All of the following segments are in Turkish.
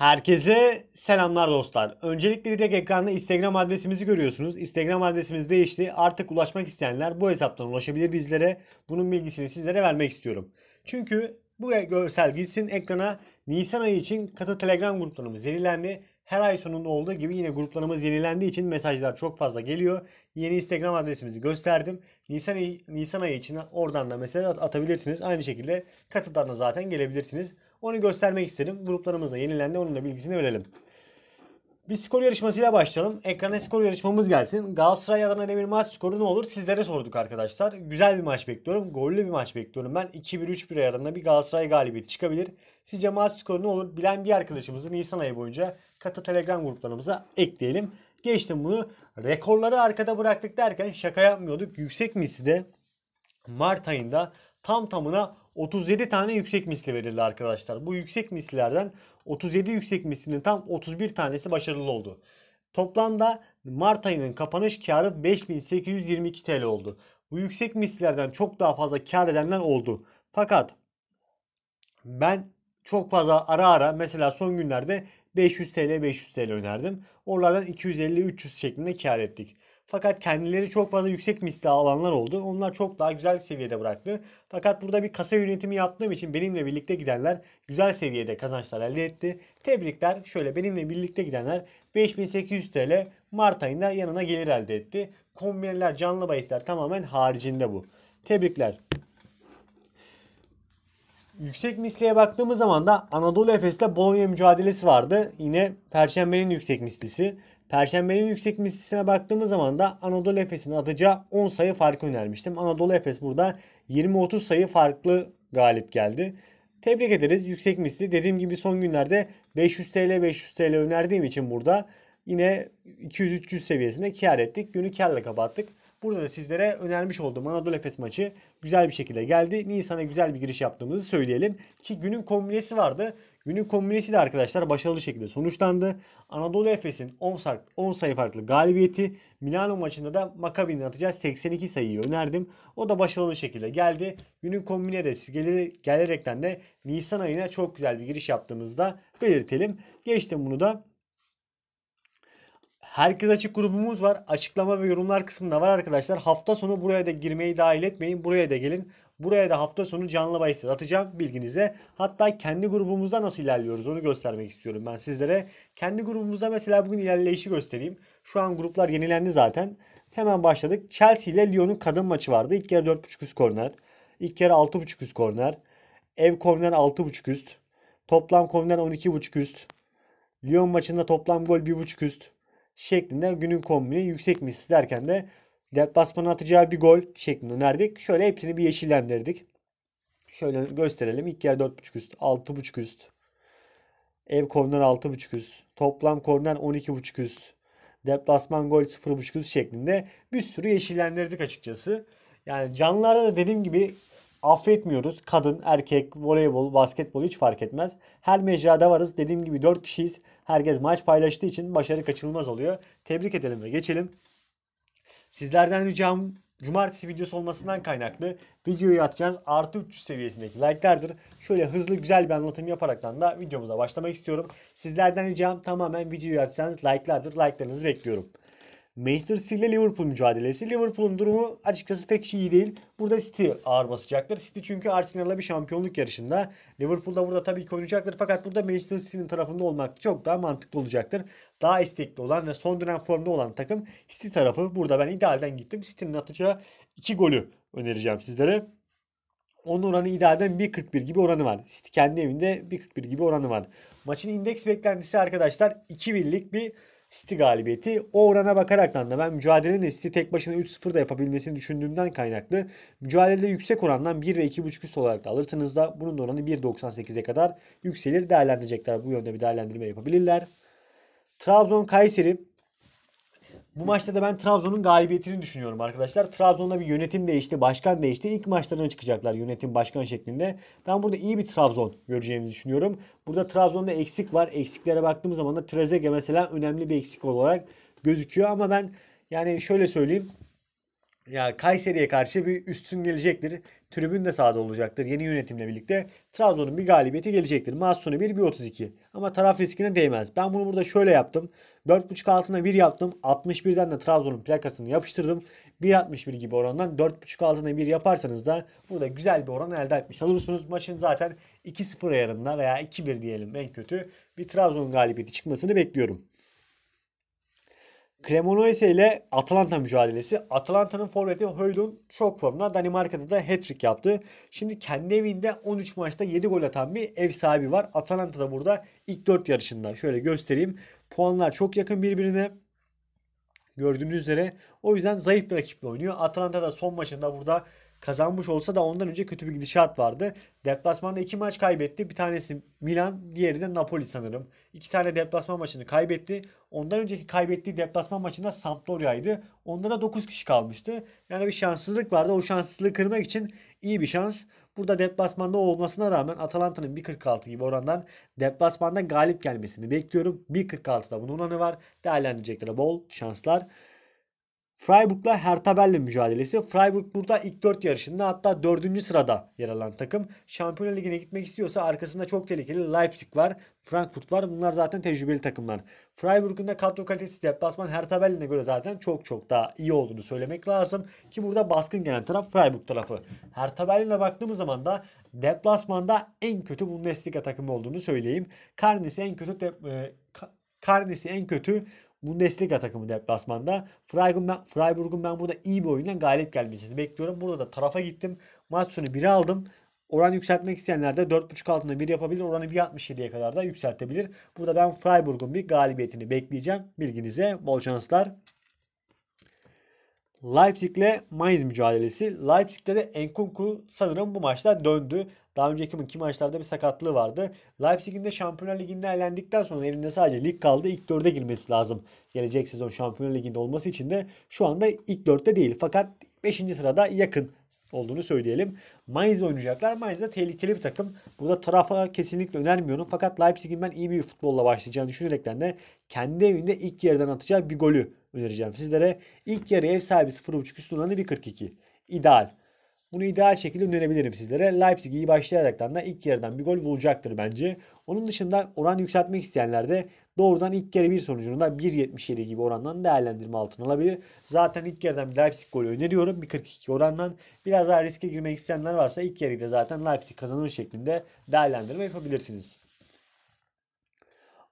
Herkese selamlar dostlar. Öncelikle direkt ekranda Instagram adresimizi görüyorsunuz. Instagram adresimiz değişti. Artık ulaşmak isteyenler bu hesaptan ulaşabilir bizlere. Bunun bilgisini sizlere vermek istiyorum. Çünkü bu görsel gitsin ekrana Nisan ayı için katı Telegram gruplarımız yenilendi. Her ay sonunda olduğu gibi yine gruplarımız yenilendiği için mesajlar çok fazla geliyor. Yeni Instagram adresimizi gösterdim. Nisan ayı, Nisan ayı için oradan da mesaj atabilirsiniz. Aynı şekilde katıdan da zaten gelebilirsiniz. Onu göstermek istedim. Gruplarımız da yenilendi. Onun da bilgisini verelim. Bir skor yarışmasıyla başlayalım. Ekrana skor yarışmamız gelsin. Galatasaray Adana maç skoru ne olur sizlere sorduk arkadaşlar. Güzel bir maç bekliyorum. Gollü bir maç bekliyorum ben. 2-1-3-1 ayarında bir Galatasaray galibiyeti çıkabilir. Sizce maç skoru ne olur? Bilen bir arkadaşımızı Nisan ayı boyunca katı Telegram gruplarımıza ekleyelim. Geçtim bunu. Rekorları arkada bıraktık derken şaka yapmıyorduk. Yüksek misli de Mart ayında tam tamına 37 tane yüksek misli verildi arkadaşlar. Bu yüksek mislilerden 37 yüksek mislinin tam 31 tanesi başarılı oldu. Toplamda Mart ayının kapanış karı 5822 TL oldu. Bu yüksek mislilerden çok daha fazla kar edenler oldu. Fakat ben çok fazla ara ara mesela son günlerde 500 TL 500 TL önerdim. Oralardan 250-300 şeklinde kar ettik. Fakat kendileri çok fazla yüksek misli alanlar oldu. Onlar çok daha güzel seviyede bıraktı. Fakat burada bir kasa yönetimi yaptığım için benimle birlikte gidenler güzel seviyede kazançlar elde etti. Tebrikler. Şöyle benimle birlikte gidenler 5800 TL Mart ayında yanına gelir elde etti. Kombinler, canlı bayisler tamamen haricinde bu. Tebrikler. Yüksek misliye baktığımız zaman da Anadolu Efes'te Bologna mücadelesi vardı. Yine Perşembe'nin yüksek mislisi. Perşembenin yüksek mislisine baktığımız zaman da Anadolu Efes'in atacağı 10 sayı farkı önermiştim. Anadolu Efes burada 20-30 sayı farklı galip geldi. Tebrik ederiz yüksek misli. Dediğim gibi son günlerde 500 TL 500 TL önerdiğim için burada yine 200-300 seviyesinde kar ettik. Günü karla kapattık. Burada da sizlere önermiş olduğum Anadolu Efes maçı güzel bir şekilde geldi. Nisan'a güzel bir giriş yaptığımızı söyleyelim. Ki günün kombinesi vardı. Günün kombinesi de arkadaşlar başarılı şekilde sonuçlandı. Anadolu Efes'in 10, 10 sayı farklı galibiyeti Milano maçında da Makabi'nin atacağı 82 sayıyı önerdim. O da başarılı şekilde geldi. Günün kombine de siz gelir, gelerekten de Nisan ayına çok güzel bir giriş yaptığımızda belirtelim. Geçtim bunu da Herkes Açık grubumuz var. Açıklama ve yorumlar kısmında var arkadaşlar. Hafta sonu buraya da girmeyi dahil etmeyin. Buraya da gelin. Buraya da hafta sonu canlı bahisler atacağım bilginize. Hatta kendi grubumuzda nasıl ilerliyoruz onu göstermek istiyorum ben sizlere. Kendi grubumuzda mesela bugün ilerleyişi göstereyim. Şu an gruplar yenilendi zaten. Hemen başladık. Chelsea ile Lyon'un kadın maçı vardı. İlk yarı 4.5 üst korner. İlk yarı 6.5 üst korner. Ev korner 6.5 üst. Toplam korner 12.5 üst. Lyon maçında toplam gol 1.5 üst şeklinde günün kombini yüksek misis derken de deplasmanın atacağı bir gol şeklinde önerdik. Şöyle hepsini bir yeşillendirdik. Şöyle gösterelim. İlk yer 4.5 üst, 6.5 üst. Ev korner 6.5 üst. Toplam korner 12.5 üst. Deplasman gol 0.5 üst şeklinde bir sürü yeşillendirdik açıkçası. Yani canlılarda da dediğim gibi affetmiyoruz. Kadın, erkek, voleybol, basketbol hiç fark etmez. Her mecrada varız. Dediğim gibi 4 kişiyiz. Herkes maç paylaştığı için başarı kaçınılmaz oluyor. Tebrik edelim ve geçelim. Sizlerden ricam cumartesi videosu olmasından kaynaklı videoyu atacağız artı 300 seviyesindeki like'lardır. Şöyle hızlı güzel bir anlatım yaparaktan da videomuza başlamak istiyorum. Sizlerden ricam tamamen videoyu atacağınız like'lardır. Like'larınızı bekliyorum. Manchester City ile Liverpool mücadelesi. Liverpool'un durumu açıkçası pek iyi değil. Burada City ağır basacaktır. City çünkü Arsenal'la bir şampiyonluk yarışında. Liverpool da burada tabii ki oynayacaktır. Fakat burada Manchester City'nin tarafında olmak çok daha mantıklı olacaktır. Daha istekli olan ve son dönem formda olan takım City tarafı. Burada ben idealden gittim. City'nin atacağı 2 golü önereceğim sizlere. Onun oranı idealden 1.41 gibi oranı var. City kendi evinde 1.41 gibi oranı var. Maçın indeks beklentisi arkadaşlar 2-1'lik bir City galibiyeti. O orana bakaraktan da ben mücadelenin de City tek başına 3-0 da yapabilmesini düşündüğümden kaynaklı mücadelede yüksek orandan 1 ve 2.5 üst olarak da alırsınız da bunun da oranı 1.98'e kadar yükselir değerlendirecekler. Bu yönde bir değerlendirme yapabilirler. Trabzon Kayseri bu maçta da ben Trabzon'un galibiyetini düşünüyorum arkadaşlar. Trabzon'da bir yönetim değişti, başkan değişti. İlk maçlarına çıkacaklar yönetim başkan şeklinde. Ben burada iyi bir Trabzon göreceğimizi düşünüyorum. Burada Trabzon'da eksik var. Eksiklere baktığım zaman da Trezege mesela önemli bir eksik olarak gözüküyor ama ben yani şöyle söyleyeyim. Ya Kayseri'ye karşı bir üstün gelecektir. Tribün de sahada olacaktır yeni yönetimle birlikte. Trabzon'un bir galibiyeti gelecektir. Mahsuni 1-1.32 ama taraf riskine değmez. Ben bunu burada şöyle yaptım. 4.5 altına 1 yaptım. 61'den de Trabzon'un plakasını yapıştırdım. 1.61 gibi orandan 4.5 altına 1 yaparsanız da burada güzel bir oran elde etmiş olursunuz. Maçın zaten 2-0 ayarında veya 2-1 diyelim en kötü bir Trabzon galibiyeti çıkmasını bekliyorum. Cremonese ile Atalanta mücadelesi. Atalanta'nın forveti Højlund çok formda. Danimarka'da da hat-trick yaptı. Şimdi kendi evinde 13 maçta 7 gol atan bir ev sahibi var. Atalanta da burada ilk 4 yarışında. Şöyle göstereyim. Puanlar çok yakın birbirine. Gördüğünüz üzere. O yüzden zayıf bir rakiple oynuyor. Atalanta da son maçında burada kazanmış olsa da ondan önce kötü bir gidişat vardı. Deplasmanda iki maç kaybetti. Bir tanesi Milan, diğeri de Napoli sanırım. İki tane deplasman maçını kaybetti. Ondan önceki kaybettiği deplasman maçında Sampdoria'ydı. Onda da 9 kişi kalmıştı. Yani bir şanssızlık vardı. O şanssızlığı kırmak için iyi bir şans. Burada deplasmanda olmasına rağmen Atalanta'nın 1.46 gibi orandan deplasmanda galip gelmesini bekliyorum. 1.46'da bunun oranı var. Değerlendirecekleri bol şanslar. Freiburg'la Hertha mücadelesi. Freiburg burada ilk 4 yarışında hatta 4. sırada yer alan takım. Şampiyonlar Ligi'ne gitmek istiyorsa arkasında çok tehlikeli Leipzig var, Frankfurt var. Bunlar zaten tecrübeli takımlar. Freiburg'un da kadro kalitesi deplasman Hertha Berlin'e göre zaten çok çok daha iyi olduğunu söylemek lazım. Ki burada baskın gelen taraf Freiburg tarafı. Hertha Berlin'e baktığımız zaman da deplasmanda en kötü Bundesliga takımı olduğunu söyleyeyim. Karnesi en kötü de, e, Karnesi en kötü Bundesliga takımı deplasmanda. Freiburg'un ben, Freiburg ben burada iyi bir oyundan galip gelmesini bekliyorum. Burada da tarafa gittim. Maç sonu 1'e aldım. Oran yükseltmek isteyenler de 4.5 altında 1 yapabilir. Oranı 1.67'ye kadar da yükseltebilir. Burada ben Freiburg'un bir galibiyetini bekleyeceğim. Bilginize bol şanslar. Leipzig'le Mainz mücadelesi. Leipzig'te de Enkunku sanırım bu maçta döndü. Daha önceki iki maçlarda bir sakatlığı vardı. Leipzig'in de Şampiyonlar Ligi'nde elendikten sonra elinde sadece lig kaldı. İlk dörde girmesi lazım. Gelecek sezon Şampiyonlar Ligi'nde olması için de şu anda ilk dörtte değil. Fakat 5. sırada yakın olduğunu söyleyelim. Mainz oynayacaklar. Mainz de tehlikeli bir takım. Burada tarafa kesinlikle önermiyorum. Fakat Leipzig'in ben iyi bir futbolla başlayacağını düşünerekten de kendi evinde ilk yerden atacağı bir golü önereceğim sizlere. İlk yarı ev sahibi 0.5 üst oranı 1.42. İdeal. Bunu ideal şekilde önerebilirim sizlere. Leipzig iyi başlayaraktan da ilk yarıdan bir gol bulacaktır bence. Onun dışında oran yükseltmek isteyenler de doğrudan ilk yarı bir sonucunda 1.77 gibi orandan değerlendirme altına alabilir. Zaten ilk yarıdan bir Leipzig golü öneriyorum 1.42 orandan. Biraz daha riske girmek isteyenler varsa ilk yarıyı da zaten Leipzig kazanır şeklinde değerlendirme yapabilirsiniz.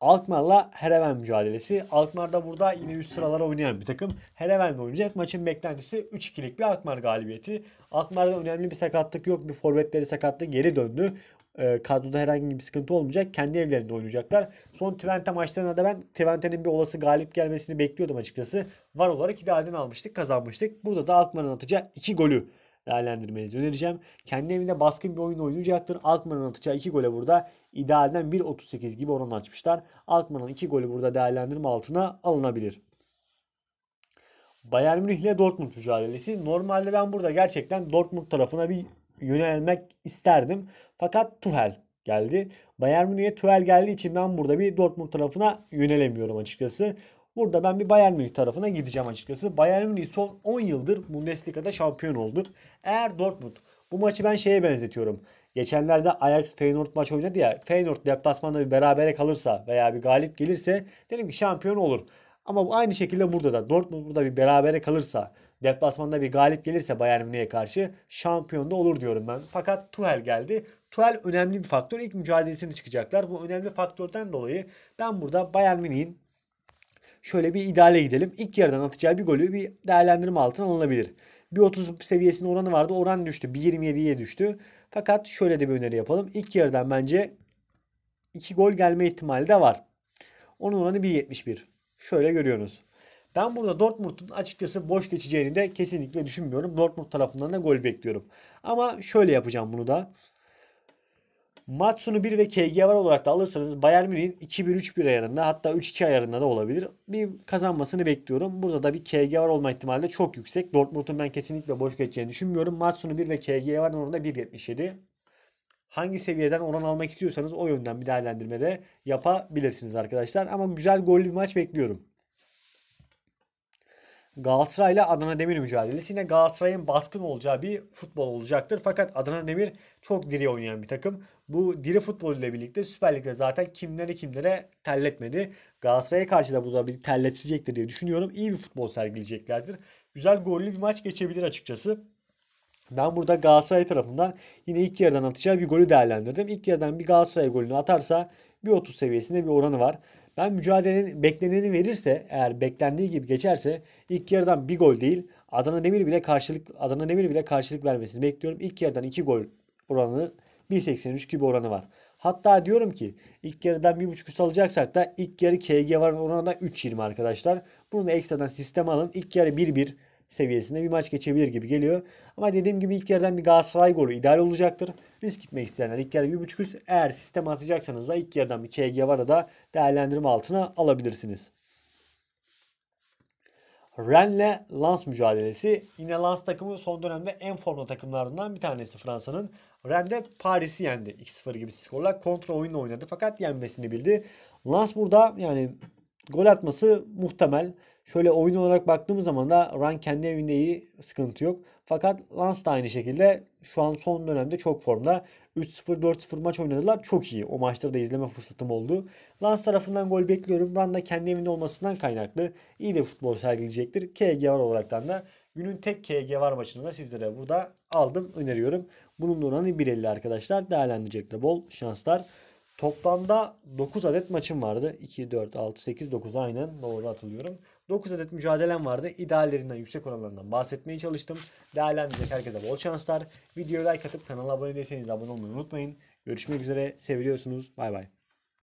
Alkmaar'la Hereven mücadelesi. Alkmaar da burada yine üst sıralara oynayan bir takım. Hereven'de oynayacak. Maçın beklentisi 3-2'lik bir Alkmaar galibiyeti. Alkmaar'da önemli bir sakatlık yok. Bir forvetleri sakatlı geri döndü. E, kadroda herhangi bir sıkıntı olmayacak. Kendi evlerinde oynayacaklar. Son Twente maçlarına da ben Twente'nin bir olası galip gelmesini bekliyordum açıkçası. Var olarak idealden almıştık, kazanmıştık. Burada da Alkmaar'ın atacağı 2 golü değerlendirmenizi önereceğim. Kendi evinde baskın bir oyun oynayacaktır. Alkmaar'ın atacağı 2 gole burada idealden 1.38 gibi oran açmışlar. Altman'ın 2 golü burada değerlendirme altına alınabilir. Bayern Münih ile Dortmund mücadelesi. Normalde ben burada gerçekten Dortmund tarafına bir yönelmek isterdim. Fakat Tuhel geldi. Bayern Münih'e Tuhel geldiği için ben burada bir Dortmund tarafına yönelemiyorum açıkçası. Burada ben bir Bayern Münih tarafına gideceğim açıkçası. Bayern Münih son 10 yıldır Bundesliga'da şampiyon oldu. Eğer Dortmund bu maçı ben şeye benzetiyorum. Geçenlerde Ajax Feyenoord maç oynadı ya. Feyenoord deplasmanda bir berabere kalırsa veya bir galip gelirse dedim ki şampiyon olur. Ama bu aynı şekilde burada da Dortmund burada bir berabere kalırsa deplasmanda bir galip gelirse Bayern Münih'e karşı şampiyon da olur diyorum ben. Fakat Tuhel geldi. Tuhel önemli bir faktör. İlk mücadelesini çıkacaklar. Bu önemli faktörden dolayı ben burada Bayern Münih'in şöyle bir ideale gidelim. İlk yarıdan atacağı bir golü bir değerlendirme altına alınabilir. 30 seviyesinin oranı vardı. Oran düştü. 1.27'ye düştü. Fakat şöyle de bir öneri yapalım. İlk yarıdan bence 2 gol gelme ihtimali de var. Onun oranı 1.71. Şöyle görüyorsunuz. Ben burada Dortmund'un açıkçası boş geçeceğini de kesinlikle düşünmüyorum. Dortmund tarafından da gol bekliyorum. Ama şöyle yapacağım bunu da. Matsunu 1 ve KG var olarak da alırsanız Bayern Münih'in 2-1-3-1 ayarında hatta 3-2 ayarında da olabilir. Bir kazanmasını bekliyorum. Burada da bir KG var olma ihtimali de çok yüksek. Dortmund'un ben kesinlikle boş geçeceğini düşünmüyorum. Matsunu 1 ve KG var oranında 1.77. Hangi seviyeden oran almak istiyorsanız o yönden bir değerlendirme de yapabilirsiniz arkadaşlar. Ama güzel gollü bir maç bekliyorum. Galatasaray ile Adana Demir mücadelesi yine Galatasaray'ın baskın olacağı bir futbol olacaktır. Fakat Adana Demir çok diri oynayan bir takım. Bu diri futbol ile birlikte Süper Lig'de zaten kimleri kimlere terletmedi. Galatasaray'a karşı da bu da bir terletecektir diye düşünüyorum. İyi bir futbol sergileyeceklerdir. Güzel gollü bir maç geçebilir açıkçası. Ben burada Galatasaray tarafından yine ilk yarıdan atacağı bir golü değerlendirdim. İlk yarıdan bir Galatasaray golünü atarsa bir 30 seviyesinde bir oranı var. Ben mücadelenin bekleneni verirse eğer beklendiği gibi geçerse ilk yarıdan bir gol değil Adana Demir bile karşılık Adana Demir bile karşılık vermesini bekliyorum. İlk yarıdan iki gol oranı 1.83 gibi oranı var. Hatta diyorum ki ilk yarıdan 1.5 üst alacaksak da ilk yarı KG var oranı da 3.20 arkadaşlar. Bunu da ekstradan sisteme alın. İlk yarı 1-1 seviyesinde bir maç geçebilir gibi geliyor. Ama dediğim gibi ilk yerden bir Galatasaray golü ideal olacaktır. Risk gitmek isteyenler ilk yarı 1.5 üst. Eğer sisteme atacaksanız da ilk yarıdan bir KG var da değerlendirme altına alabilirsiniz. Rennes'le Lens mücadelesi. Yine Lens takımı son dönemde en formda takımlarından bir tanesi Fransa'nın. Rennes de Paris'i yendi 2-0 gibi skorla. Kontra oyunla oynadı fakat yenmesini bildi. Lens burada yani gol atması muhtemel. Şöyle oyun olarak baktığımız zaman da Ren kendi evinde iyi sıkıntı yok. Fakat Lens da aynı şekilde şu an son dönemde çok formda. 3-0 4-0 maç oynadılar. Çok iyi. O maçları da izleme fırsatım oldu. Lance tarafından gol bekliyorum. Randa kendi evinde olmasından kaynaklı iyi de futbol sergileyecektir. KG var olaraktan da günün tek KG var maçını da sizlere burada aldım öneriyorum. Bunun oranı 1.50 arkadaşlar. Değerlendirecekler bol şanslar. Toplamda 9 adet maçım vardı. 2, 4, 6, 8, 9 aynen doğru hatırlıyorum. 9 adet mücadelem vardı. İdeallerinden yüksek oranlarından bahsetmeye çalıştım. Değerlendirecek herkese bol şanslar. Videoya like atıp kanala abone değilseniz abone olmayı unutmayın. Görüşmek üzere. Seviyorsunuz. Bay bay.